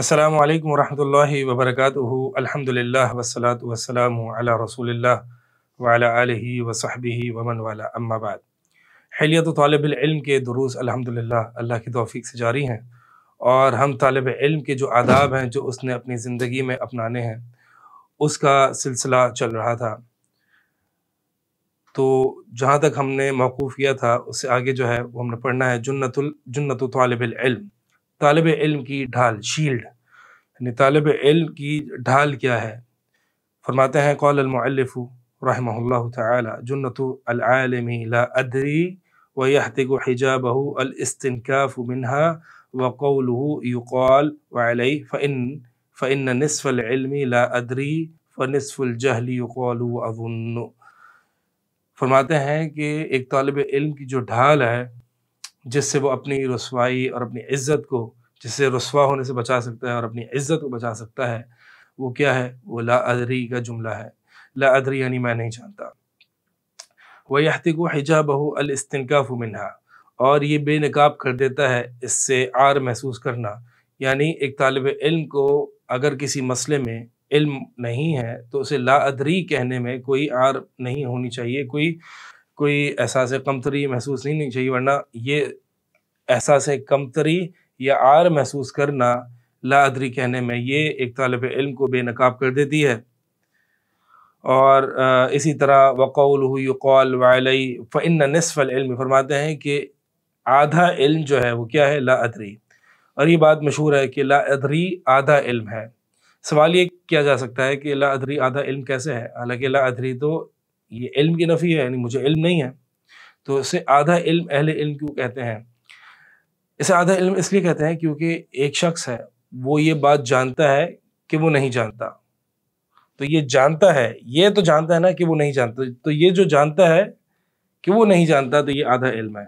السلام علیکم ورحمۃ اللہ وبرکاتہ الحمد للہ وسلاۃ وسلم علیہ رسول اللہ وعلّہ علیہ وصحبہ ومن والا اما آباد حیلیت و طالب العلم کے دروس الحمد للہ اللہ کی توفیق سے جاری ہیں اور ہم طالب علم کے جو آداب ہیں جو اس نے اپنی زندگی میں اپنانے ہیں اس کا سلسلہ چل رہا تھا تو جہاں تک ہم نے موقوف کیا تھا اس سے آگے جو ہے وہ ہم نے پڑھنا ہے جنت الجنت و طالب العلم طالب علم کی ڈھال شیلڈ یعنی طالب علم کی ڈھال کیا ہے فرماتے ہیں قول المعلف رحمہ اللہ تعالی جنت العالم لا ادری ویحتق حجابہ الاستنکاف منها وقوله يقال وعلی فإن فإن نصف العلم لا ادری فنصف الجہل یقال وعظن فرماتے ہیں کہ ایک طالب علم کی جو ڈھال ہے جس سے وہ اپنی رسوائی اور اپنی عزت کو جسے رسوا ہونے سے بچا سکتا ہے اور اپنی عزت کو بچا سکتا ہے وہ کیا ہے وہ لا ادری کا جملہ ہے لا ادری یعنی میں نہیں جانتا وہ یحتق و حجا بہو الاستنکاف منہا اور یہ بے نقاب کر دیتا ہے اس سے آر محسوس کرنا یعنی ایک طالب علم کو اگر کسی مسئلے میں علم نہیں ہے تو اسے لا ادری کہنے میں کوئی آر نہیں ہونی چاہیے کوئی کوئی احساس کمتری محسوس نہیں چاہیے ورنہ یہ احساس کمتری یا آر محسوس کرنا لا ادری کہنے میں یہ ایک طالب علم کو بے نقاب کر دیتی ہے اور اسی طرح وقول ہوقول وَعَلَيْ فن نصف الْعِلْمِ فرماتے ہیں کہ آدھا علم جو ہے وہ کیا ہے لا ادری اور یہ بات مشہور ہے کہ لا ادری آدھا علم ہے سوال یہ کیا جا سکتا ہے کہ لا ادری آدھا علم کیسے ہے حالانکہ لا ادری تو یہ علم کی نفی ہے یعنی مجھے علم نہیں ہے تو اسے آدھا علم اہل علم کیوں کہتے ہیں اسے آدھا علم اس لیے کہتے ہیں کیونکہ ایک شخص ہے وہ یہ بات جانتا ہے کہ وہ نہیں جانتا تو یہ جانتا ہے یہ تو جانتا ہے نا کہ وہ نہیں جانتا تو یہ جو جانتا ہے کہ وہ نہیں جانتا تو یہ آدھا علم ہے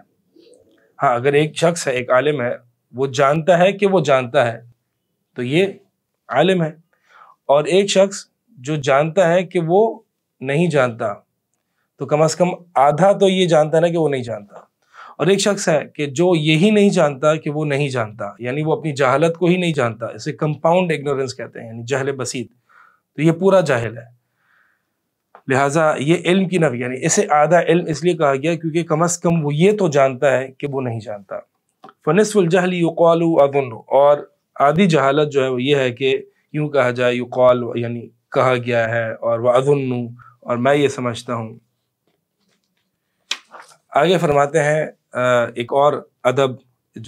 ہاں اگر ایک شخص ہے ایک عالم ہے وہ جانتا ہے کہ وہ جانتا ہے تو یہ عالم ہے اور ایک شخص جو جانتا ہے کہ وہ نہیں جانتا تو کم از کم آدھا تو یہ جانتا ہے نا کہ وہ نہیں جانتا اور ایک شخص ہے کہ جو یہی نہیں جانتا کہ وہ نہیں جانتا یعنی وہ اپنی جہالت کو ہی نہیں جانتا اسے کمپاؤنڈ اگنورنس کہتے ہیں یعنی جہل بسیط تو یہ پورا جاہل ہے لہٰذا یہ علم کی نوی یعنی اسے آدھا علم اس لیے کہا گیا کیونکہ کم از کم وہ یہ تو جانتا ہے کہ وہ نہیں جانتا فنس الجہل یقال ادن اور آدھی جہالت جو ہے وہ یہ ہے کہ یوں کہا جائے یقال یعنی کہا گیا ہے اور وہ ادن اور میں یہ سمجھتا ہوں آگے فرماتے ہیں ایک اور ادب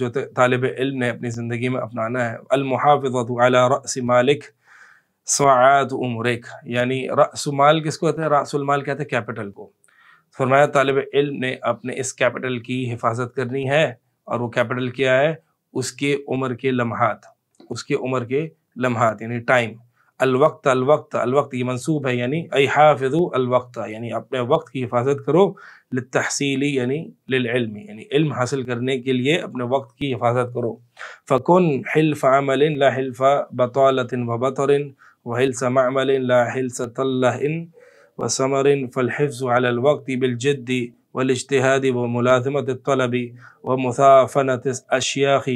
جو طالب علم نے اپنی زندگی میں اپنانا ہے المحافظ مالک سعاد عمرک یعنی رأس مال کس کو کہتے ہیں رأس المال کہتے ہیں کیپٹل کو فرمایا طالب علم نے اپنے اس کیپٹل کی حفاظت کرنی ہے اور وہ کیپٹل کیا ہے اس کے عمر کے لمحات اس کے عمر کے لمحات یعنی ٹائم الوقت الوقت الوقت یہ منصوب ہے یعنی يعني، اے حافظو الوقت یعنی يعني اپنے وقت کی حفاظت کرو للتحصیلی یعنی يعني، للعلم یعنی علم حاصل کرنے کے لیے اپنے وقت کی حفاظت کرو فکن حلف عمل لا حلف بطالت و بطر و حلس معمل لا حلس طلح و سمر فالحفظ على الوقت بالجد والاجتهاد و ملازمت الطلب و مثافنت الاشیاخ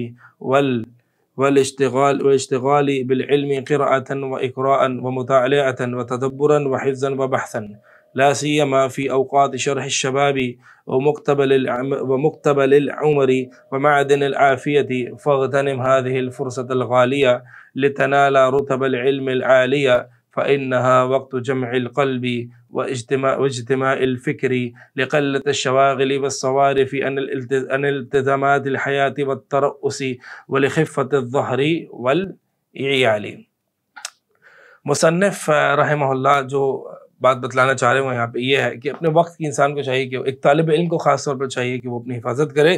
والحفظ والاشتغال والاشتغال بالعلم قراءة وإقراء ومطالعة وتدبرا وحفظا وبحثا لا سيما في أوقات شرح الشباب ومقتبل ومقتبل العمر ومعدن العافية فاغتنم هذه الفرصة الغالية لتنال رتب العلم العالية فإنها وقت جمع القلب واجتماع, واجتماع الفكر لقلة الشواغل والصوارف عن الالتزامات الحياة والترأس ولخفة الظهر والعيال مصنف رحمہ اللہ جو بات بتلانا چاہ رہے ہوں یہاں پہ یہ ہے کہ اپنے وقت کی انسان کو چاہیے کہ ایک طالب علم کو خاص طور پر چاہیے کہ وہ اپنی حفاظت کرے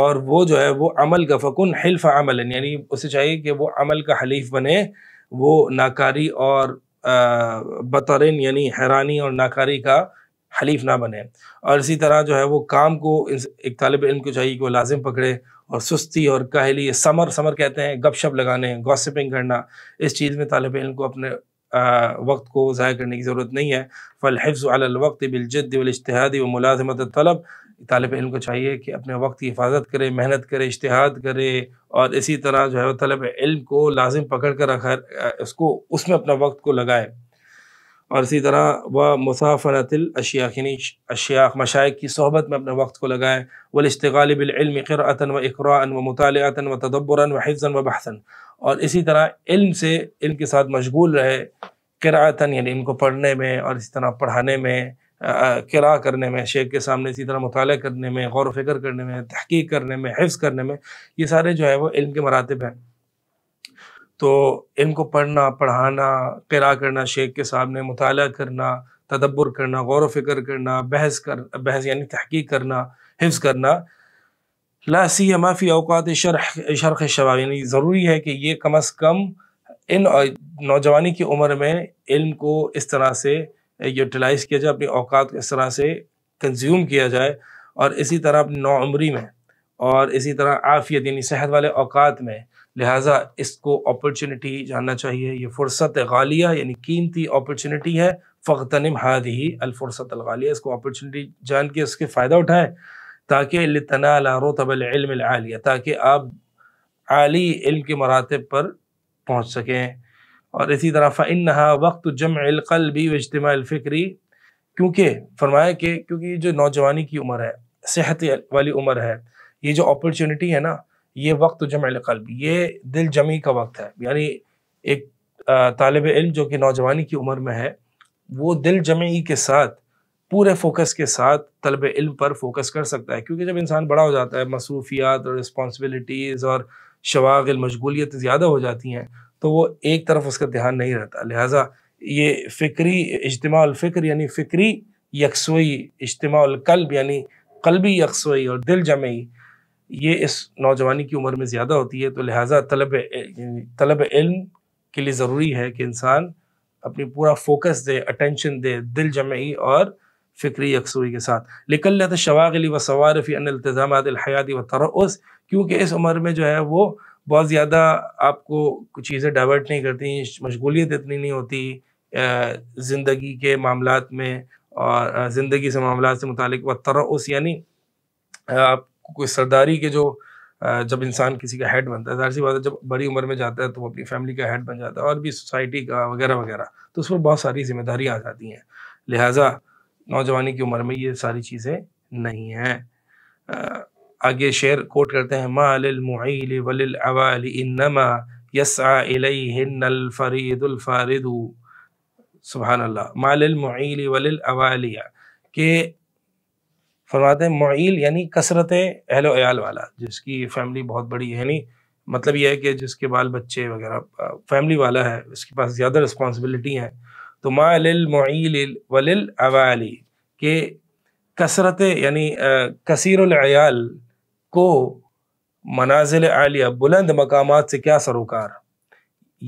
اور وہ جو ہے وہ عمل کا فکن حلف عمل یعنی اسے چاہیے کہ وہ عمل کا حلیف بنے وہ ناکاری اور بطرین یعنی حیرانی اور ناکاری کا حلیف نہ بنے اور اسی طرح جو ہے وہ کام کو ایک طالب علم کو چاہیے کہ وہ لازم پکڑے اور سستی اور کاہلی سمر سمر کہتے ہیں گپ شپ لگانے گوسپنگ کرنا اس چیز میں طالب علم کو اپنے وقت کو ضائع کرنے کی ضرورت نہیں ہے الوقت بالجد الاشتحادی و ملازمت طلب طالب علم کو چاہیے کہ اپنے وقت کی حفاظت کرے محنت کرے اشتہاد کرے اور اسی طرح جو ہے وہ طالب علم کو لازم پکڑ کر رکھا اس کو اس میں اپنا وقت کو لگائے اور اسی طرح وہ مسافرت یعنی اشیاخ مشائق کی صحبت میں اپنے وقت کو لگائے وہ اشتغال بالعلم العلم و اقراً و مطالع و تدبراً و حفظ و بحثن اور اسی طرح علم سے علم کے ساتھ مشغول رہے قرآن یعنی ان کو پڑھنے میں اور اسی طرح پڑھانے میں کرا کرنے میں شیخ کے سامنے اسی طرح مطالعہ کرنے میں غور و فکر کرنے میں تحقیق کرنے میں حفظ کرنے میں یہ سارے جو ہے وہ علم کے مراتب ہیں تو علم کو پڑھنا پڑھانا کرا کرنا شیخ کے سامنے مطالعہ کرنا تدبر کرنا غور و فکر کرنا بحث کر بحث یعنی تحقیق کرنا حفظ کرنا سیما معافی اوقات شرح شرخ شبا یعنی ضروری ہے کہ یہ کم از کم ان نوجوانی کی عمر میں علم کو اس طرح سے Eh, یوٹیلائز کیا جائے اپنی اوقات کو اس طرح سے کنزیوم کیا جائے اور اسی طرح اپنی نوعمری میں اور اسی طرح آفیت یعنی صحت والے اوقات میں لہٰذا اس کو اپرچونیٹی جاننا چاہیے یہ فرصت غالیہ یعنی قیمتی آپچونیٹی ہے فقطنِم ہاد ہی الغالیہ اس کو اپرچونیٹی جان کے اس کے فائدہ اٹھائیں تاکہ لتنا رتب العلم العالیہ تاکہ آپ عالی علم کے مراتب پر پہنچ سکیں اور اسی طرح فنحا وقت جمع القلبی و اجتماع الفکری کیونکہ فرمایا کہ کیونکہ یہ جو نوجوانی کی عمر ہے صحت والی عمر ہے یہ جو اپارچونیٹی ہے نا یہ وقت جمع القلب یہ دل جمعی کا وقت ہے یعنی ایک طالب علم جو کہ نوجوانی کی عمر میں ہے وہ دل جمعی کے ساتھ پورے فوکس کے ساتھ طلب علم پر فوکس کر سکتا ہے کیونکہ جب انسان بڑا ہو جاتا ہے مصروفیات اور رسپانسبلٹیز اور شواغل مشغولیت زیادہ ہو جاتی ہیں تو وہ ایک طرف اس کا دھیان نہیں رہتا لہٰذا یہ فکری اجتماع الفکر یعنی فکری یکسوئی اجتماع القلب یعنی قلبی یکسوئی اور دل جمعی یہ اس نوجوانی کی عمر میں زیادہ ہوتی ہے تو لہٰذا طلب یعنی طلب علم کے لیے ضروری ہے کہ انسان اپنی پورا فوکس دے اٹینشن دے دل جمعی اور فکری یکسوئی کے ساتھ نکل جاتا شواغلی و سوارفی ان التظامات الحیاتی و تر کیونکہ اس عمر میں جو ہے وہ بہت زیادہ آپ کو کچھ چیزیں ڈائیورٹ نہیں کرتی مشغولیت اتنی نہیں ہوتی زندگی کے معاملات میں اور زندگی سے معاملات سے متعلق و تر اس یعنی آپ کو کوئی سرداری کے جو جب انسان کسی کا ہیڈ بنتا ہے ظاہر سی بات ہے جب بڑی عمر میں جاتا ہے تو وہ اپنی فیملی کا ہیڈ بن جاتا ہے اور بھی سوسائٹی کا وغیرہ وغیرہ تو اس پر بہت ساری ذمہ داریاں آ جاتی ہیں لہٰذا نوجوانی کی عمر میں یہ ساری چیزیں نہیں ہیں آگے شعر کوٹ کرتے ہیں مَالِ الْمُعِيلِ وَلِلْعَوَالِ إِنَّمَا يَسْعَى إِلَيْهِنَّ الْفَرِيدُ الْفَارِدُ سبحان اللہ مَالِ الْمُعِيلِ وَلِلْعَوَالِيَ کہ فرماتے ہیں معیل یعنی کسرت اہل و ایال والا جس کی فیملی بہت بڑی ہے یعنی مطلب یہ ہے کہ جس کے بال بچے وغیرہ فیملی والا ہے اس کے پاس زیادہ رسپانسبلٹی ہیں تو مَالِ الْمُعِيلِ وَلِلْعَوَالِ کہ کسرت یعنی کثیر العیال کو منازل عالیہ بلند مقامات سے کیا سروکار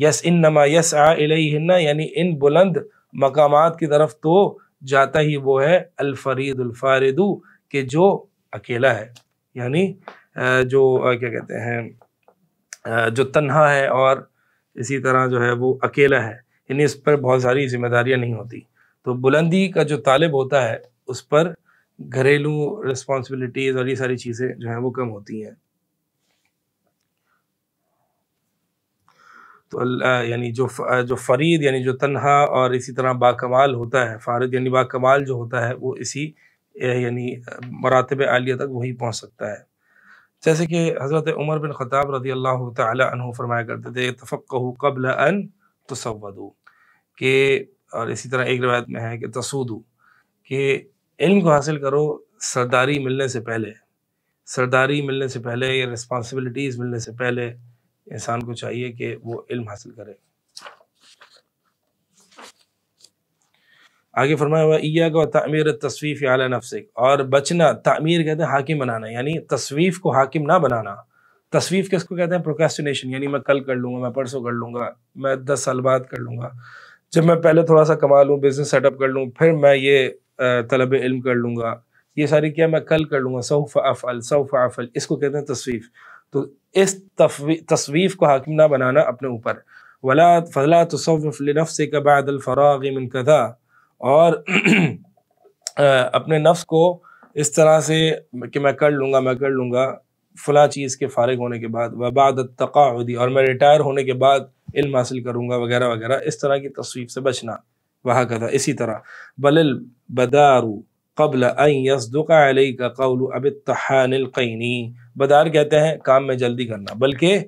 یس ان نما یس یعنی ان بلند مقامات کی طرف تو جاتا ہی وہ ہے الفرید الفاردو کہ جو اکیلا ہے یعنی جو کیا کہتے ہیں جو تنہا ہے اور اسی طرح جو ہے وہ اکیلا ہے یعنی اس پر بہت ساری ذمہ داریاں نہیں ہوتی تو بلندی کا جو طالب ہوتا ہے اس پر گھریلو ریسپانسبلٹیز اور یہ ساری چیزیں جو ہیں وہ کم ہوتی ہیں تو یعنی جو جو فرید یعنی جو تنہا اور اسی طرح باکمال ہوتا ہے فارد یعنی با کمال جو ہوتا ہے وہ اسی یعنی مراتب عالیہ تک وہی پہنچ سکتا ہے جیسے کہ حضرت عمر بن خطاب رضی اللہ تعالی عنہ فرمایا کرتے تھے تفقہ قبل ان تصودو کہ اور اسی طرح ایک روایت میں ہے کہ تسودو کہ علم کو حاصل کرو سرداری ملنے سے پہلے سرداری ملنے سے پہلے یا ریسپانسبلٹیز ملنے سے پہلے انسان کو چاہیے کہ وہ علم حاصل کرے آگے فرمایا ہوا ایا کا تعمیر تصویف اعلیٰ نفسک اور بچنا تعمیر کہتے ہیں حاکم بنانا یعنی تصویف کو حاکم نہ بنانا تصویف کس کو کہتے ہیں پروکیسٹینیشن یعنی میں کل کر لوں گا میں پرسوں کر لوں گا میں دس سال بعد کر لوں گا جب میں پہلے تھوڑا سا کما لوں بزنس سیٹ اپ کر لوں پھر میں یہ طلب علم کر لوں گا یہ ساری کیا میں کل کر لوں گا سوف افعل سوف افعل اس کو کہتے ہیں تصویف تو اس تصویف کو حاکم نہ بنانا اپنے اوپر من الفراغی اور اپنے نفس کو اس طرح سے کہ میں کر لوں گا میں کر لوں گا فلاں چیز کے فارغ ہونے کے بعد وبا دقا اور میں ریٹائر ہونے کے بعد علم حاصل کروں گا وغیرہ وغیرہ اس طرح کی تصویف سے بچنا وہاں کا اسی طرح بلل بدارو قبل علیک قول اب ابان القینی بدار کہتے ہیں کام میں جلدی کرنا بلکہ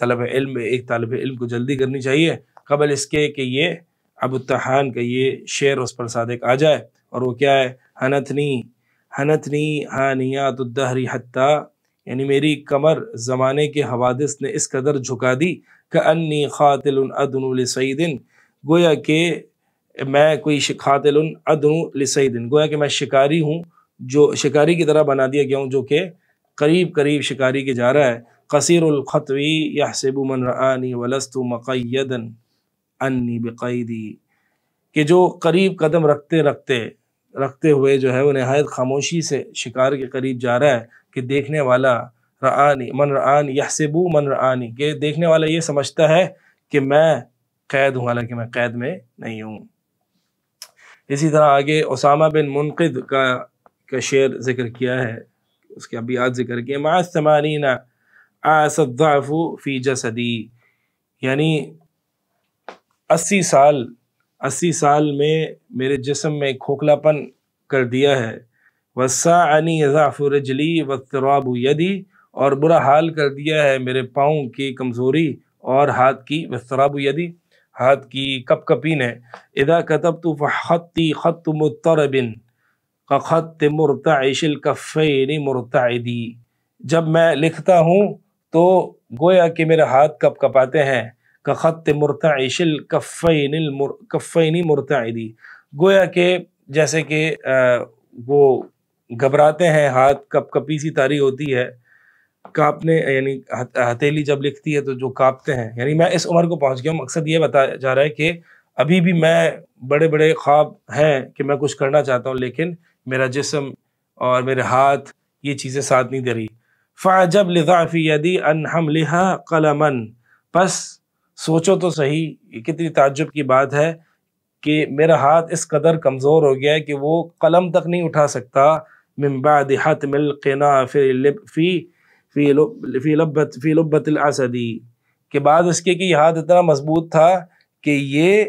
طلب علم ایک طالب علم کو جلدی کرنی چاہیے قبل اس کے کہ یہ اب تحان کا یہ شعر اس پر صادق آ جائے اور وہ کیا ہے ہنتنی ہنتنی ہانیات الدہری حتی یعنی میری کمر زمانے کے حوادث نے اس قدر جھکا دی کہ انی خاتل السعیدن گویا کہ میں کوئی ادن لسعیدن گویا کہ میں شکاری ہوں جو شکاری کی طرح بنا دیا گیا ہوں جو کہ قریب قریب شکاری کے جا رہا ہے قصیر الخطوی یا من رانی ولست مقیدن انی بقیدی کہ جو قریب قدم رکھتے رکھتے رکھتے ہوئے جو ہے وہ نہایت خاموشی سے شکار کے قریب جا رہا ہے کہ دیکھنے والا رعانی من رعان یا من رانی کہ دیکھنے والا یہ سمجھتا ہے کہ میں قید ہوں حالانکہ میں قید میں نہیں ہوں اسی طرح آگے اسامہ بن منقد کا شعر ذکر کیا ہے اس کے ابیات ذکر کیا ماست مانی فی جسدی یعنی اسی سال اسی سال میں میرے جسم میں کھوکھلا پن کر دیا ہے وسا انی اضاف رجلی وطراب یدی اور برا حال کر دیا ہے میرے پاؤں کی کمزوری اور ہاتھ کی وطراب یدی ہاتھ کی کپ کپین ادا کطب تو فطی خط مرتر بن قخط مرتعش الکفین مرتعدی جب میں لکھتا ہوں تو گویا کہ میرے ہاتھ کپ کپاتے ہیں کخط مرتا عیشل کفعین گویا کہ جیسے کہ وہ گھبراتے ہیں ہاتھ کپ کپی سی تاری ہوتی ہے کانپنے یعنی ہتیلی جب لکھتی ہے تو جو کانپتے ہیں یعنی میں اس عمر کو پہنچ گیا ہوں مقصد یہ بتایا جا رہا ہے کہ ابھی بھی میں بڑے بڑے خواب ہیں کہ میں کچھ کرنا چاہتا ہوں لیکن میرا جسم اور میرے ہاتھ یہ چیزیں ساتھ نہیں دے رہی فعجب جب یدی ان ہم لہا بس سوچو تو صحیح یہ کتنی تعجب کی بات ہے کہ میرا ہاتھ اس قدر کمزور ہو گیا ہے کہ وہ قلم تک نہیں اٹھا سکتا من بعد حتم القنا فی فی فیلو فی فیلوبت الاسدی کے بعد اس کے کہ یہ ہاتھ اتنا مضبوط تھا کہ یہ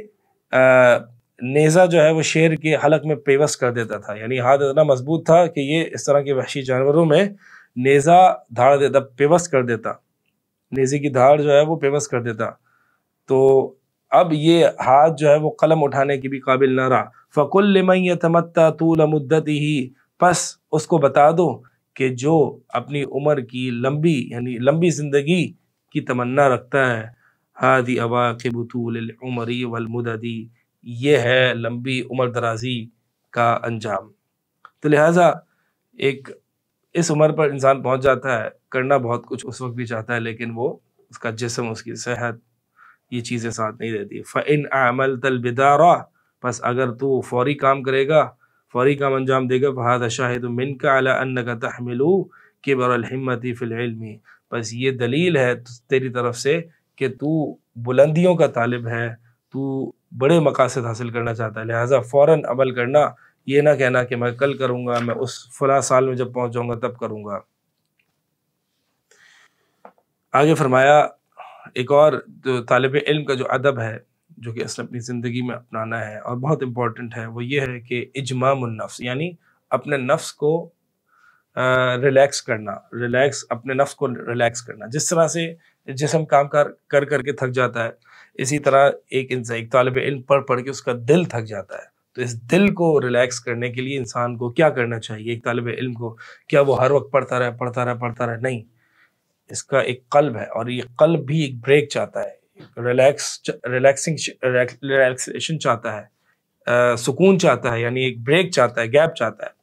نیزہ جو ہے وہ شیر کے حلق میں پیوس کر دیتا تھا یعنی ہاتھ اتنا مضبوط تھا کہ یہ اس طرح کے وحشی جانوروں میں نیزہ دھاڑ دیتا پیوس کر دیتا نیزے کی دھاڑ جو ہے وہ پیوس کر دیتا تو اب یہ ہاتھ جو ہے وہ قلم اٹھانے کی بھی قابل نہ رہا فَقُلْ لِمَنْ يَتَمَتَّ طول مُدَّتِهِ ہی اس کو بتا دو کہ جو اپنی عمر کی لمبی یعنی لمبی زندگی کی تمنا رکھتا ہے ہادی ابا کے بطول عمری والمددی یہ ہے لمبی عمر درازی کا انجام تو لہٰذا ایک اس عمر پر انسان پہنچ جاتا ہے کرنا بہت کچھ اس وقت بھی چاہتا ہے لیکن وہ اس کا جسم اس کی صحت یہ چیزیں ساتھ نہیں دیتی فن عمل تلبدار بس اگر تو فوری کام کرے گا فوری کام انجام دے گا کا بہادا ملو کہ فی العلم بس یہ دلیل ہے تیری طرف سے کہ تو بلندیوں کا طالب ہے تو بڑے مقاصد حاصل کرنا چاہتا ہے لہٰذا فوراً عمل کرنا یہ نہ کہنا کہ میں کل کروں گا میں اس فلاں سال میں جب پہنچ جاؤں گا تب کروں گا آگے فرمایا ایک اور جو طالب علم کا جو ادب ہے جو کہ اصل اپنی زندگی میں اپنانا ہے اور بہت امپورٹنٹ ہے وہ یہ ہے کہ اجمام النفس یعنی اپنے نفس کو ریلیکس کرنا ریلیکس اپنے نفس کو ریلیکس کرنا جس طرح سے جسم کام کار کر کر کے تھک جاتا ہے اسی طرح ایک انسان ایک طالب علم پڑھ پڑھ کے اس کا دل تھک جاتا ہے تو اس دل کو ریلیکس کرنے کے لیے انسان کو کیا کرنا چاہیے ایک طالب علم کو کیا وہ ہر وقت پڑھتا رہا پڑھتا رہا پڑھتا رہا نہیں اس کا ایک قلب ہے اور یہ قلب بھی ایک بریک چاہتا ہے ریلیکس ریلیکسنگ ریلیکسیشن چاہتا ہے سکون چاہتا ہے یعنی ایک بریک چاہتا ہے گیپ چاہتا ہے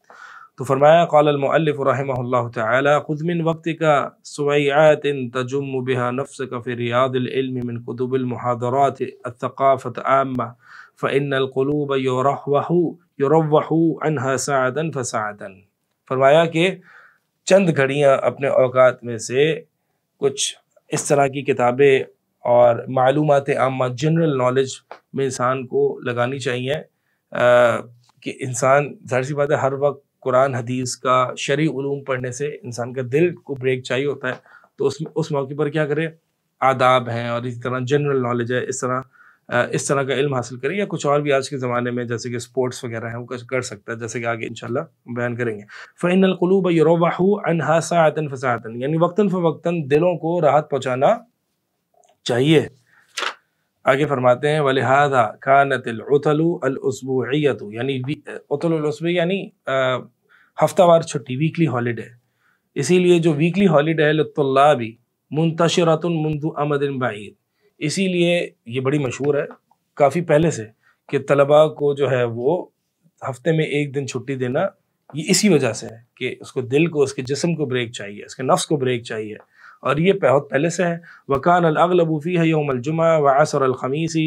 تو فرمایا قال المؤلف رحمہ اللہ تعالی خذ من وقت کا سویعات تجم بها نفسك في رياض العلم من كتب المحاضرات الثقافة عامة فإن القلوب يروح يروح عنها سعدا فسعدا فرمایا کہ چند گھڑیاں اپنے اوقات میں سے کچھ اس طرح کی کتابیں اور معلومات عامہ جنرل نالج میں انسان کو لگانی چاہیے کہ انسان ظاہر سی بات ہے ہر وقت قرآن حدیث کا شرعی علوم پڑھنے سے انسان کا دل کو بریک چاہیے ہوتا ہے تو اس اس موقع پر کیا کرے آداب ہیں اور اسی طرح جنرل نالج ہے اس طرح اس طرح کا علم حاصل کریں یا کچھ اور بھی آج کے زمانے میں جیسے کہ اسپورٹس وغیرہ ہیں وہ کچھ کر سکتا ہے جیسے کہ آگے ان شاء اللہ بیان کریں گے فعین القلو بہ انحاصاً فساعطن یعنی وقتاً فوقتاً دلوں کو راحت پہنچانا چاہیے آگے فرماتے ہیں ولی کانت العطل الاسبوعیت یعنی عطل اتلالعصبََََََََََََََ یعنی ہفتہ وار چھٹی ویکلی ہالیڈے اسی لیے جو ویکلی ہالیڈے منتشرات منذ امد بعید اسی لیے یہ بڑی مشہور ہے کافی پہلے سے کہ طلباء کو جو ہے وہ ہفتے میں ایک دن چھٹی دینا یہ اسی وجہ سے ہے کہ اس کو دل کو اس کے جسم کو بریک چاہیے اس کے نفس کو بریک چاہیے اور یہ بہت پہلے سے وقان الاغل بوفی ہے یوم الجمہ واصر الخمیسی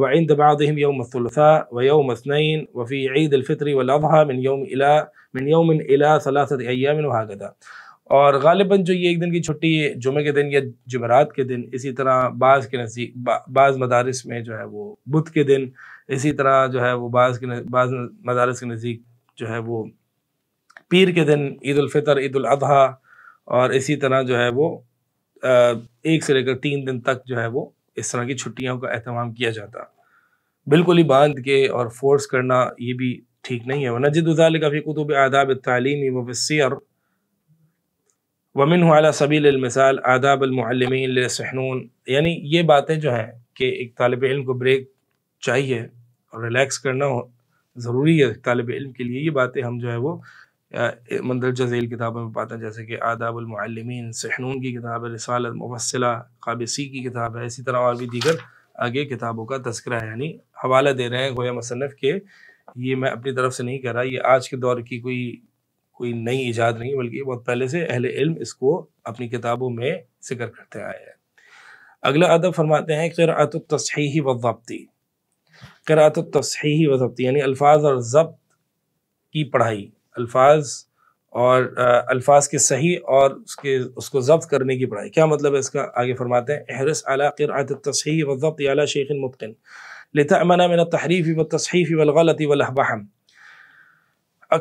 وَ دبا دم یوم مصطلٰ و یوم مثنعین وفی عید الفطری من يوم اللہ من يوم اللہ صلاستِ ایام وهكذا اور غالباً جو یہ ایک دن کی چھٹی ہے جمعہ کے دن یا جمعرات کے دن اسی طرح بعض کے نزدیک بعض مدارس میں جو ہے وہ بدھ کے دن اسی طرح جو ہے وہ بعض کے بعض مدارس کے نزدیک جو ہے وہ پیر کے دن عید الفطر عید الاضحیٰ اور اسی طرح جو ہے وہ ایک سے لے کر تین دن تک جو ہے وہ اس طرح کی چھٹیوں کا اہتمام کیا جاتا بالکل ہی باندھ کے اور فورس کرنا یہ بھی ٹھیک نہیں ہے ونجد نجد فی کتب آداب التعلیم و اور ومن علی سبیل المثال آداب المعلمین لسحنون یعنی یہ باتیں جو ہیں کہ ایک طالب علم کو بریک چاہیے اور ریلیکس کرنا ضروری ہے طالب علم کے لیے یہ باتیں ہم جو ہے وہ مندرجہ ذیل کتابوں میں پاتے ہیں جیسے کہ آداب المعلمین سحنون کی کتاب ہے رسال مبصلہ قابسی کی کتاب ہے اسی طرح اور بھی دیگر آگے کتابوں کا تذکرہ ہے یعنی حوالہ دے رہے ہیں گویا مصنف کے یہ میں اپنی طرف سے نہیں رہا یہ آج کے دور کی کوئی کوئی نئی ایجاد نہیں بلکہ بہت پہلے سے اہل علم اس کو اپنی کتابوں میں ذکر کرتے آئے ہیں اگلا ادب فرماتے ہیں کرعت التصحیح و ضبطی کراعت التصحیح و ضبطی یعنی الفاظ اور ضبط کی پڑھائی الفاظ اور الفاظ کے صحیح اور اس کے اس کو ضبط کرنے کی پڑھائی کیا مطلب ہے اس کا آگے فرماتے ہیں علی اعلیٰ التصحیح و ضبط شیخ متقن لتا من و والتصحیف والغلط وباہم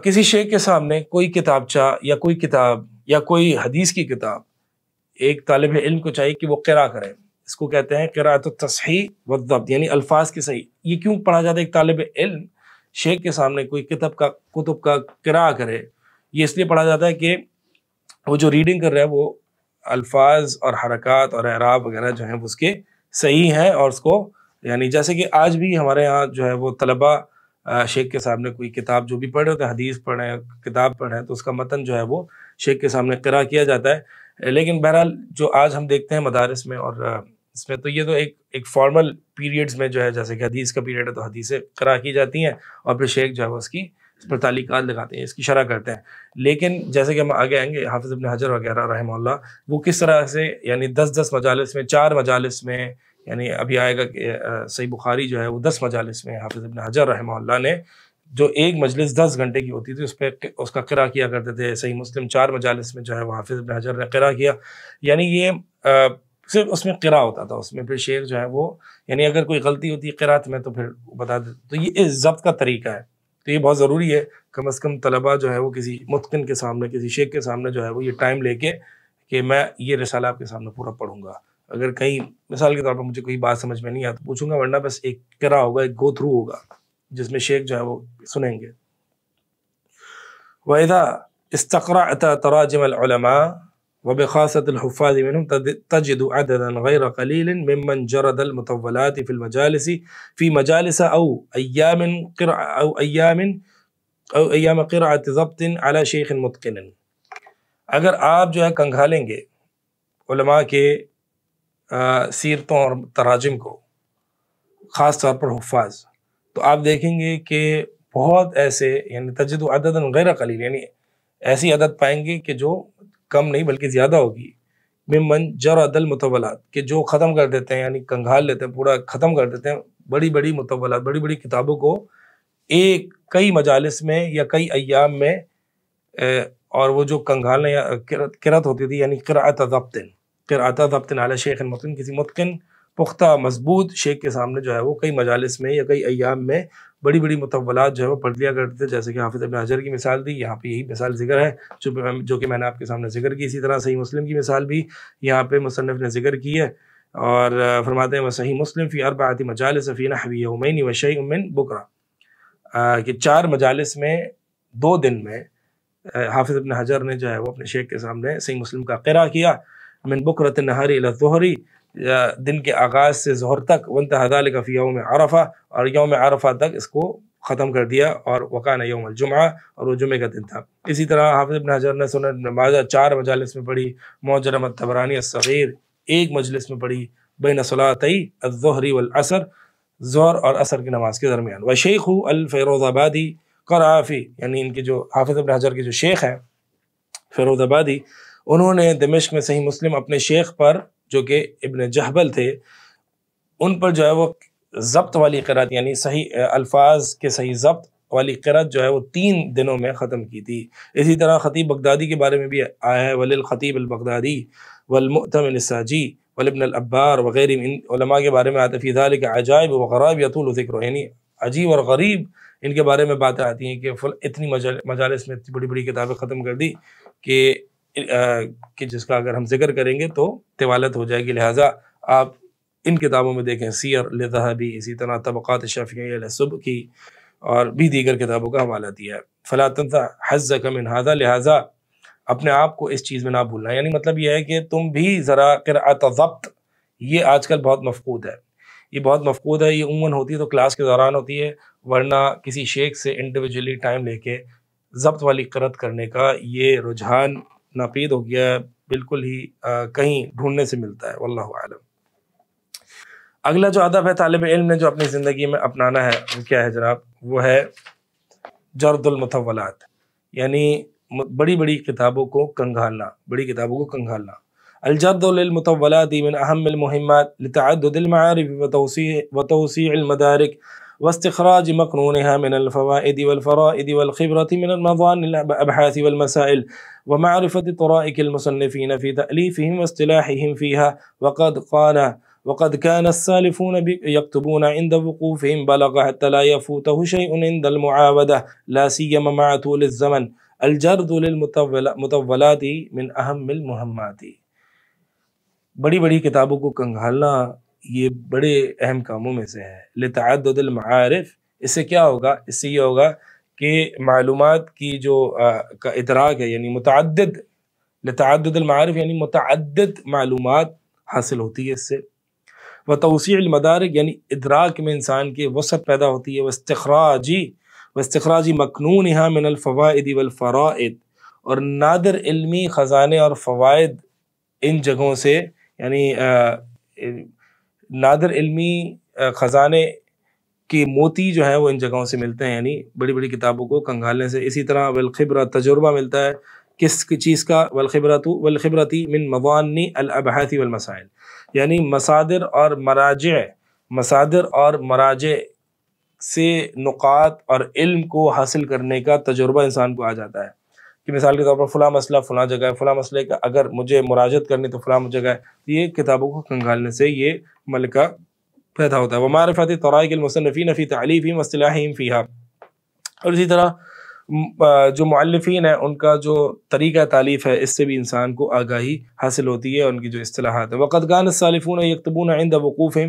کسی شیخ کے سامنے کوئی کتاب چاہ یا کوئی کتاب یا کوئی حدیث کی کتاب ایک طالب علم کو چاہیے کہ وہ کرا کرے اس کو کہتے ہیں کرایت و ضبط یعنی الفاظ کی صحیح یہ کیوں پڑھا جاتا ہے ایک طالب علم شیخ کے سامنے کوئی کتب کا کتب کا کرا کرے یہ اس لیے پڑھا جاتا ہے کہ وہ جو ریڈنگ کر رہا ہے وہ الفاظ اور حرکات اور اعراب وغیرہ جو ہیں اس کے صحیح ہیں اور اس کو یعنی جیسے کہ آج بھی ہمارے یہاں جو ہے وہ طلباء شیخ کے سامنے کوئی کتاب جو بھی پڑھے ہوتے ہیں حدیث پڑھیں کتاب پڑھیں تو اس کا متن جو ہے وہ شیخ کے سامنے کرا کیا جاتا ہے لیکن بہرحال جو آج ہم دیکھتے ہیں مدارس میں اور اس میں تو یہ تو ایک ایک فارمل پیریڈز میں جو ہے جیسے کہ حدیث کا پیریڈ ہے تو حدیث کرا کی جاتی ہیں اور پھر شیخ جو ہے وہ اس کی اس پر تعلیقات لگاتے ہیں اس کی شرح کرتے ہیں لیکن جیسے کہ ہم آگے آئیں گے حافظ ابن حجر وغیرہ رحمہ اللہ وہ کس طرح سے یعنی دس دس مجالس میں چار مجالس میں یعنی ابھی آئے گا کہ صحیح بخاری جو ہے وہ دس مجالس میں حافظ ابن حجر رحمہ اللہ نے جو ایک مجلس دس گھنٹے کی ہوتی تھی اس پہ اس کا قرا کیا کرتے تھے صحیح مسلم چار مجالس میں جو ہے وہ حافظ ابن حجر نے قرا کیا یعنی یہ صرف اس میں قرا ہوتا تھا اس میں پھر شعر جو ہے وہ یعنی اگر کوئی غلطی ہوتی ہے قرأت میں تو پھر بتا دیتے تو یہ اس ضبط کا طریقہ ہے تو یہ بہت ضروری ہے کم از کم طلباء جو ہے وہ کسی متقن کے سامنے کسی شیخ کے سامنے جو ہے وہ یہ ٹائم لے کے کہ میں یہ رسالہ آپ کے سامنے پورا پڑھوں گا اگر کہیں مثال کے طور پر مجھے کوئی بات سمجھ میں نہیں آتا پوچھوں گا ورنہ بس ایک کرا ہوگا ایک گو تھرو ہوگا جس میں شیخ جو ہے وہ سنیں گے وحدہ استقرا تراجم العلماء وبخاصة الحفاظ منهم تجد عددا غير قليل ممن جرد المطولات في المجالس في مجالس أو أيام قرأ أو أيام أو أيام قراءة ضبط على شيخ متقن جو ہے کنگھالیں گے علماء کے سیرتوں اور تراجم کو خاص طور پر حفاظ تو آپ دیکھیں گے کہ بہت ایسے یعنی تجد तजद غیر قلیل یعنی ایسی عدد پائیں گے کہ جو کم نہیں بلکہ زیادہ ہوگی ممن جر عدل متولات کہ جو ختم کر دیتے ہیں یعنی کنگھال لیتے ہیں پورا ختم کر دیتے ہیں بڑی بڑی متولات بڑی بڑی کتابوں کو ایک کئی مجالس میں یا کئی ایام میں اور وہ جو کنگھال یا کرت ہوتی تھی یعنی ضبطن کراطا ضبطن علی شیخ مطن کسی متقن پختہ مضبوط شیخ کے سامنے جو ہے وہ کئی مجالس میں یا کئی ایام میں بڑی بڑی متولات جو ہے وہ پڑھ لیا کرتے تھے جیسے کہ حافظ ابن حجر کی مثال دی یہاں پہ یہی مثال ذکر ہے جو جو کہ میں نے آپ کے سامنے ذکر کی اسی طرح صحیح مسلم کی مثال بھی یہاں پہ مصنف نے ذکر کی ہے اور فرماتے ہیں صحیح مسلم فی اربعات مجالس فی نحوی یومین و شیء امین بکرا کہ چار مجالس میں دو دن میں حافظ ابن حجر نے جو ہے وہ اپنے شیخ کے سامنے صحیح مسلم کا قرا کیا من بکرت نہاری الظہری دن کے آغاز سے زہر تک ون فی یوم عرفہ اور یوم عرفہ تک اس کو ختم کر دیا اور وقان یوم الجمعہ اور وہ جمعے کا دن تھا اسی طرح حافظ ابن حجر نے سنن نمازہ چار مجالس میں پڑھی معجر احمد الصغیر ایک مجلس میں پڑھی بین صلاطی الظہری والعصر ظہر اور عصر کی نماز کے درمیان و شیخ الفیروز آبادی قرآفی یعنی ان کے جو حافظ ابن حجر کے جو شیخ ہیں فیروز آبادی انہوں نے دمشق میں صحیح مسلم اپنے شیخ پر جو کہ ابن جہبل تھے ان پر جو ہے وہ ضبط والی قرآن یعنی صحیح الفاظ کے صحیح ضبط والی قرت جو ہے وہ تین دنوں میں ختم کی تھی اسی طرح خطیب بغدادی کے بارے میں بھی آیا ہے الخطیب البغدادی والمؤتم الساجی ولبن الابار وغیرہ ان علماء کے بارے میں آتے فی ذالک عجائب و غرائب یطول ذکر یعنی عجیب اور غریب ان کے بارے میں باتیں آتی ہیں کہ اتنی مجالس میں اتنی بڑی بڑی کتابیں ختم کر دی کہ کہ جس کا اگر ہم ذکر کریں گے تو طوالت ہو جائے گی لہٰذا آپ ان کتابوں میں دیکھیں سیر لذہبی اسی طرح طبقات شفیع صبح کی اور بھی دیگر کتابوں کا حوالہ دیا ہے تنسا حز من انہذا لہٰذا اپنے آپ کو اس چیز میں نہ بھولنا یعنی مطلب یہ ہے کہ تم بھی ذرا قرآت ضبط یہ آج کل بہت مفقود ہے یہ بہت مفقود ہے یہ عموماً ہوتی ہے تو کلاس کے دوران ہوتی ہے ورنہ کسی شیخ سے انڈیویجولی ٹائم لے کے ضبط والی قرت کرنے کا یہ رجحان ناپید ہو گیا ہے بالکل ہی کہیں ڈھونڈنے سے ملتا ہے واللہ عالم اگلا جو ادب ہے طالب علم نے جو اپنی زندگی میں اپنانا ہے وہ کیا ہے جناب وہ ہے جرد المتولات یعنی بڑی بڑی کتابوں کو کنگھالنا بڑی کتابوں کو کنگھالنا الجرد للمتولات من اہم المهمات لتعدد المعارف وتوسیع المدارک واستخراج مقرونها من الفوائد والفرائد والخبرة من المظان الأبحاث والمسائل ومعرفة طرائق المصنفين في تأليفهم واصطلاحهم فيها وقد قال وقد كان السالفون يكتبون عند وقوفهم بلغ حتى لا يفوته شيء عند المعاودة لا سيما مع طول الزمن الجرد للمطولات من أهم المهمات بڑی بڑی کتابوں کو کنگھالنا یہ بڑے اہم کاموں میں سے ہے لتعدد المعارف اس سے کیا ہوگا اس سے یہ ہوگا کہ معلومات کی جو ادراک ہے یعنی متعدد لتعدد المعارف یعنی متعدد معلومات حاصل ہوتی ہے اس سے و توسیع المدارک یعنی ادراک میں انسان کے وسعت پیدا ہوتی ہے واستخراجی واستخراجی وسطرا جی مخنونفواح عدی و اور نادر علمی خزانے اور فوائد ان جگہوں سے یعنی نادر علمی خزانے کی موتی جو ہیں وہ ان جگہوں سے ملتے ہیں یعنی بڑی بڑی کتابوں کو کنگھالنے سے اسی طرح والخبرہ تجربہ ملتا ہے کس چیز کا والخبرتو والخبرتی من موانی الابحاثی والمسائل یعنی مسادر اور مراجع مسادر اور مراجع سے نقات اور علم کو حاصل کرنے کا تجربہ انسان کو آ جاتا ہے کہ مثال کے طور پر فلاں مسئلہ فلاں جگہ ہے فلاں مسئلے کا اگر مجھے مراجعت کرنی تو فلاں جگہ ہے یہ کتابوں کو کنگالنے سے یہ ملکہ پیدا ہوتا ہے وہ معرفات طورائے کے مصنفین اصطلاح ام فی اور اسی طرح جو معلفین ہیں ان کا جو طریقہ تعلیف ہے اس سے بھی انسان کو آگاہی حاصل ہوتی ہے ان کی جو اصطلاحات وقت گان صالفون یکتبون عند آئند وقوف ہیں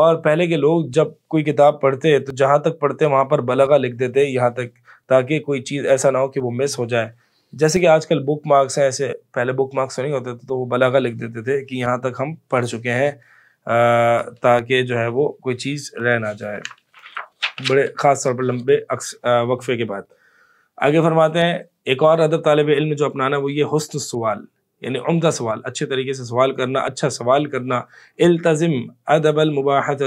اور پہلے کے لوگ جب کوئی کتاب پڑھتے تو جہاں تک پڑھتے وہاں پر بلغہ لکھ دیتے یہاں تک تاکہ کوئی چیز ایسا نہ ہو کہ وہ مس ہو جائے جیسے کہ آج کل بک مارکس ہیں ایسے پہلے بک مارکس نہیں ہوتے تھے تو وہ بلاغا لکھ دیتے تھے کہ یہاں تک ہم پڑھ چکے ہیں تاکہ جو ہے وہ کوئی چیز رہ نہ جائے بڑے خاص طور پر لمبے وقفے کے بعد آگے فرماتے ہیں ایک اور ادب طالب علم جو اپنانا وہ یہ حسن سوال یعنی عمدہ سوال اچھے طریقے سے سوال کرنا اچھا سوال کرنا التظم ادب المباحت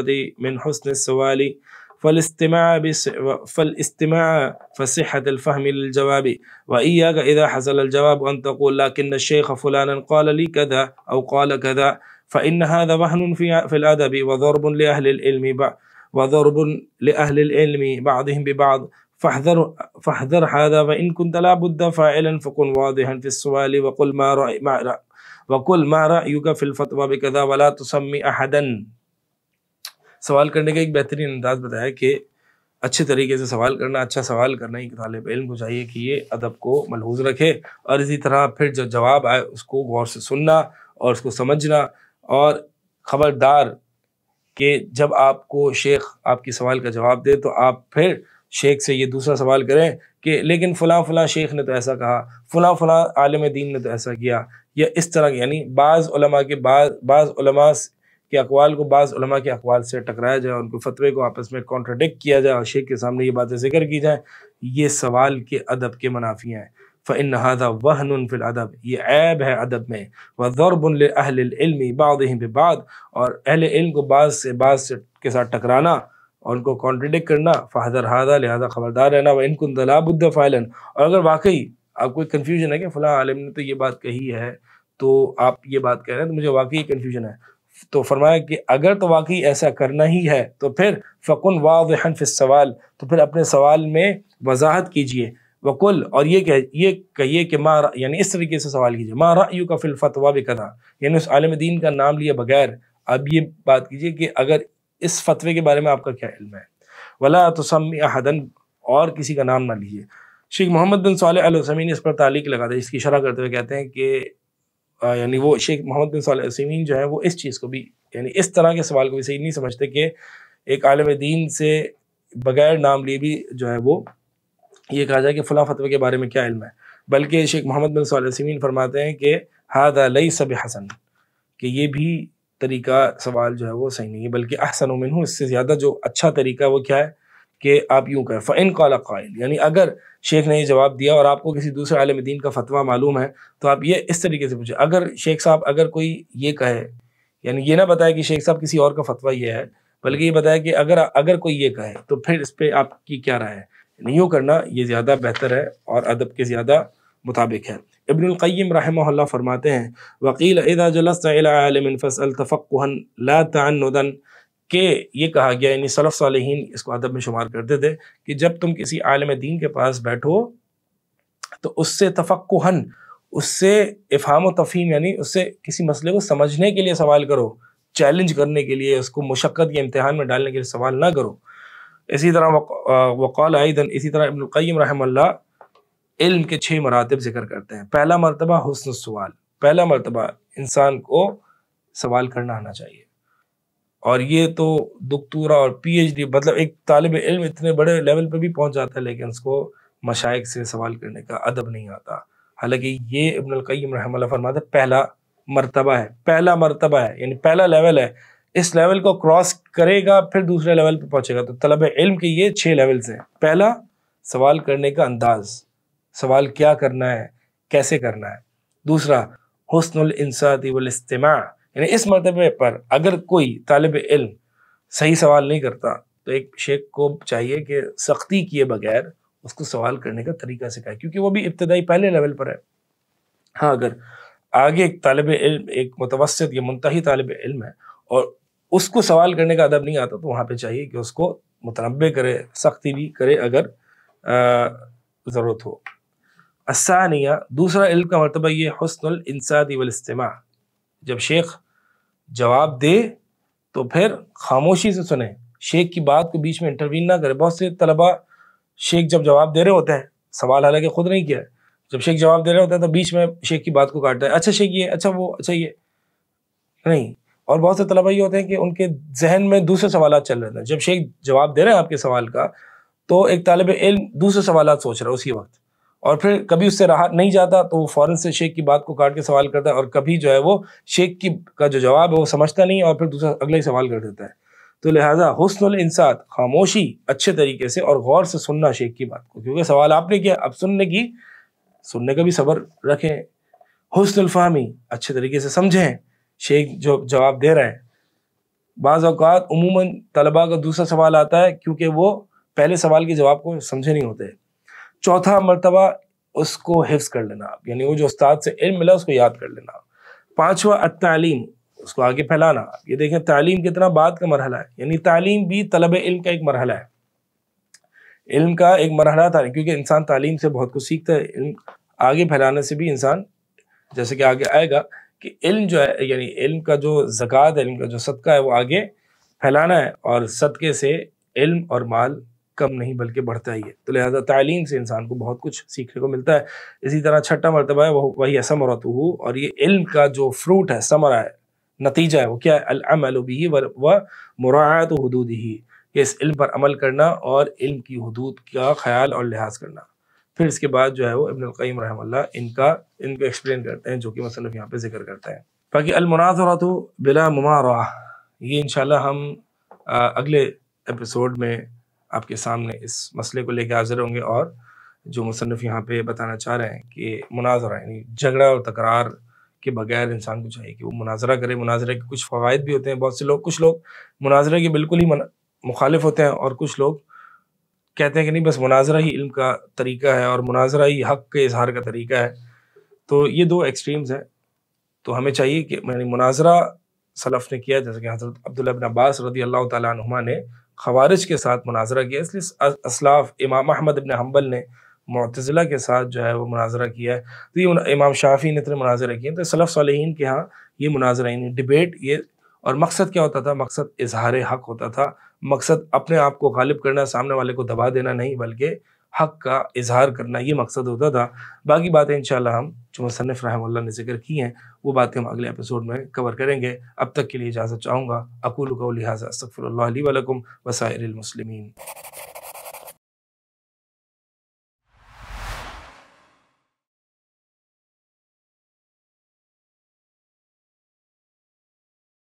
من حسن سوالی فالاستماع بس فالاستماع فصحة الفهم للجواب وإياك إذا حصل الجواب أن تقول لكن الشيخ فلانا قال لي كذا أو قال كذا فإن هذا وهن في, في الأدب وضرب لأهل العلم وضرب لأهل العلم بعضهم ببعض فاحذر فاحذر هذا وإن كنت لابد فاعلا فكن واضحا في السؤال وقل ما رأي ما رأي وقل ما رأيك في الفتوى بكذا ولا تسمي أحدا سوال کرنے کا ایک بہترین انداز بتایا کہ اچھے طریقے سے سوال کرنا اچھا سوال کرنا ایک طالب علم کو چاہیے کہ یہ ادب کو ملحوظ رکھے اور اسی طرح پھر جو جواب آئے اس کو غور سے سننا اور اس کو سمجھنا اور خبردار کہ جب آپ کو شیخ آپ کے سوال کا جواب دے تو آپ پھر شیخ سے یہ دوسرا سوال کریں کہ لیکن فلاں فلاں شیخ نے تو ایسا کہا فلاں فلاں عالم دین نے تو ایسا کیا یا اس طرح یعنی بعض علماء کے بعض بعض علماء کہ اقوال کو بعض علماء کے اقوال سے ٹکرایا جائے ان کو فتوے کو آپس میں کانٹرڈکٹ کیا جائے اور شیخ کے سامنے یہ باتیں ذکر کی جائیں یہ سوال کے ادب کے منافی ہیں فن ہے ادب میں اور اہل علم کو بعض سے بعض سے کے ساتھ ٹکرانا اور ان کو کانٹرڈکٹ کرنا فضر حاضہ لہٰذا خبردار رہنا کن دلاب الد فعال اور اگر واقعی آپ کو ایک کنفیوژن ہے کہ فلاں عالم نے تو یہ بات کہی ہے تو آپ یہ بات کہہ رہے ہیں تو مجھے واقعی کنفیوژن ہے تو فرمایا کہ اگر تو واقعی ایسا کرنا ہی ہے تو پھر فکن وا فی السوال تو پھر اپنے سوال میں وضاحت کیجئے اور یہ کہ یعنی سوال کیجیے ماں راہ کا فل فتو بے قدا یعنی اس عالم دین کا نام لیا بغیر اب یہ بات کیجیے کہ اگر اس فتوے کے بارے میں آپ کا کیا علم ہے ولا تو احدن اور کسی کا نام نہ لیجیے شیخ محمد بن صالح علیہ نے اس پر تعلیق لگا دیا اس کی شرح کرتے ہوئے کہتے ہیں کہ یعنی وہ شیخ محمد بن صالح صمین جو ہیں وہ اس چیز کو بھی یعنی اس طرح کے سوال کو بھی صحیح نہیں سمجھتے کہ ایک عالم دین سے بغیر نام لیے بھی جو ہے وہ یہ کہا جائے کہ فلاں فتوی کے بارے میں کیا علم ہے بلکہ شیخ محمد بن صالح صمین فرماتے ہیں کہ ہاد علیہ سب حسن کہ یہ بھی طریقہ سوال جو ہے وہ صحیح نہیں ہے بلکہ احسن و منہ اس سے زیادہ جو اچھا طریقہ وہ کیا ہے کہ آپ یوں کہیں فعن قال قائل یعنی اگر شیخ نے یہ جواب دیا اور آپ کو کسی دوسرے عالم دین کا فتویٰ معلوم ہے تو آپ یہ اس طریقے سے پوچھیں اگر شیخ صاحب اگر کوئی یہ کہے یعنی یہ نہ بتائے کہ شیخ صاحب کسی اور کا فتویٰ یہ ہے بلکہ یہ بتایا کہ اگر اگر کوئی یہ کہے تو پھر اس پہ آپ کی کیا رائے ہے یعنی یوں کرنا یہ زیادہ بہتر ہے اور ادب کے زیادہ مطابق ہے ابن القیم رحمہ اللہ فرماتے ہیں وکیل لا تعندا کہ یہ کہا گیا یعنی صلف صالحین اس کو ادب میں شمار کرتے تھے کہ جب تم کسی عالم دین کے پاس بیٹھو تو اس سے تفقہن اس سے افہام و تفہیم یعنی اس سے کسی مسئلے کو سمجھنے کے لیے سوال کرو چیلنج کرنے کے لیے اس کو مشقت یا امتحان میں ڈالنے کے لیے سوال نہ کرو اسی طرح وقال عیدن اسی طرح ابن القیم رحمہ اللہ علم کے چھ مراتب ذکر کرتے ہیں پہلا مرتبہ حسن السوال پہلا مرتبہ انسان کو سوال کرنا آنا چاہیے اور یہ تو دکتورا اور پی ایچ ڈی مطلب ایک طالب علم اتنے بڑے لیول پہ بھی پہنچ جاتا ہے لیکن اس کو مشائق سے سوال کرنے کا ادب نہیں آتا حالانکہ یہ ابن القیم رحمہ اللہ فرماتا ہے پہلا مرتبہ ہے پہلا مرتبہ ہے یعنی پہلا لیول ہے اس لیول کو کراس کرے گا پھر دوسرے لیول پہ پہنچے گا تو طلب علم کے یہ چھ لیولز ہیں پہلا سوال کرنے کا انداز سوال کیا کرنا ہے کیسے کرنا ہے دوسرا حسن الانساتی والاستماع یعنی اس مرتبے پر اگر کوئی طالب علم صحیح سوال نہیں کرتا تو ایک شیخ کو چاہیے کہ سختی کیے بغیر اس کو سوال کرنے کا طریقہ سکھائے کیونکہ وہ بھی ابتدائی پہلے لیول پر ہے ہاں اگر آگے ایک طالب علم ایک متوسط یا منتحی طالب علم ہے اور اس کو سوال کرنے کا ادب نہیں آتا تو وہاں پہ چاہیے کہ اس کو متنبع کرے سختی بھی کرے اگر ضرورت ہو اسانیہ دوسرا علم کا مرتبہ یہ حسن الانسادی والاستماع جب شیخ جواب دے تو پھر خاموشی سے سنیں شیخ کی بات کو بیچ میں انٹروین نہ کرے بہت سے طلبہ شیخ جب جواب دے رہے ہوتے ہیں سوال حالانکہ خود نہیں کیا ہے جب شیخ جواب دے رہے ہوتے ہیں تو بیچ میں شیخ کی بات کو کاٹتا ہے اچھا شیخ یہ اچھا وہ اچھا یہ نہیں اور بہت سے طلبہ یہ ہوتے ہیں کہ ان کے ذہن میں دوسرے سوالات چل رہے ہیں جب شیخ جواب دے رہے ہیں آپ کے سوال کا تو ایک طالب علم دوسرے سوالات سوچ رہا ہے اسی وقت اور پھر کبھی اس سے رہا نہیں جاتا تو وہ فوراً سے شیخ کی بات کو کاٹ کے سوال کرتا ہے اور کبھی جو ہے وہ شیخ کی کا جواب ہے وہ سمجھتا نہیں اور پھر دوسرا اگلے ہی سوال کر دیتا ہے تو لہٰذا حسن الانسات خاموشی اچھے طریقے سے اور غور سے سننا شیخ کی بات کو کیونکہ سوال آپ نے کیا اب سننے کی سننے کا بھی صبر رکھیں حسن الفہمی اچھے طریقے سے سمجھیں شیخ جو جواب دے رہے ہیں بعض اوقات عموماً طلبہ کا دوسرا سوال آتا ہے کیونکہ وہ پہلے سوال کے جواب کو سمجھے نہیں ہوتے چوتھا مرتبہ اس کو حفظ کر لینا آپ یعنی وہ جو استاد سے علم ملا اس کو یاد کر لینا پانچواں تعلیم اس کو آگے پھیلانا آپ یہ دیکھیں تعلیم کتنا بعد کا مرحلہ ہے یعنی تعلیم بھی طلب علم کا ایک مرحلہ ہے علم کا ایک مرحلہ تھا کیونکہ انسان تعلیم سے بہت کچھ سیکھتا ہے علم آگے پھیلانے سے بھی انسان جیسے کہ آگے آئے گا کہ علم جو ہے یعنی علم کا جو زکوٰۃ ہے علم کا جو صدقہ ہے وہ آگے پھیلانا ہے اور صدقے سے علم اور مال کم نہیں بلکہ بڑھتا ہی ہے تو لہٰذا تعلیم سے انسان کو بہت کچھ سیکھنے کو ملتا ہے اسی طرح چھٹا مرتبہ ہے وہی اسمرت ہو اور یہ علم کا جو فروٹ ہے ثمرہ ہے نتیجہ ہے وہ کیا ہے الم بھی مراعت مراعات حدود ہی کہ اس علم پر عمل کرنا اور علم کی حدود کا خیال اور لحاظ کرنا پھر اس کے بعد جو ہے وہ ابن القیم رحم اللہ ان کا ان کو ایکسپلین کرتے ہیں جو کہ مصنف یہاں پہ ذکر کرتے ہیں باقی المناظرات بلا مما یہ انشاءاللہ ہم اگلے ایپیسوڈ میں آپ کے سامنے اس مسئلے کو لے کے حاضر ہوں گے اور جو مصنف یہاں پہ بتانا چاہ رہے ہیں کہ مناظرہ یعنی جھگڑا اور تکرار کے بغیر انسان کو چاہیے کہ وہ مناظرہ کرے مناظرہ کے کچھ فوائد بھی ہوتے ہیں بہت سے لوگ کچھ لوگ مناظرہ کے بالکل ہی مخالف ہوتے ہیں اور کچھ لوگ کہتے ہیں کہ نہیں بس مناظرہ ہی علم کا طریقہ ہے اور مناظرہ ہی حق کے اظہار کا طریقہ ہے تو یہ دو ایکسٹریمز ہیں تو ہمیں چاہیے کہ یعنی مناظرہ سلف نے کیا جیسے کہ حضرت عبداللہ بن عباس رضی اللہ تعالیٰ عنہ نے خوارج کے ساتھ مناظرہ کیا اس اسلاف امام احمد ابن حنبل نے معتزلہ کے ساتھ جو ہے وہ مناظرہ کیا ہے تو یہ امام شافی نے اتنے مناظرہ کیے تو سلف صالحین کے ہاں یہ مناظرہ یعنی ڈبیٹ یہ اور مقصد کیا ہوتا تھا مقصد اظہار حق ہوتا تھا مقصد اپنے آپ کو غالب کرنا سامنے والے کو دبا دینا نہیں بلکہ حق کا اظہار کرنا یہ مقصد ہوتا تھا باقی باتیں انشاءاللہ ہم جو مصنف رحمہ اللہ نے ذکر کی ہیں وہ بات ہم اگلے اپیسوڈ میں کور کریں گے اب تک کے لیے اجازت چاہوں گا اکول کو لہٰذا استغفر اللہ علیہ ولکم وسائر المسلمین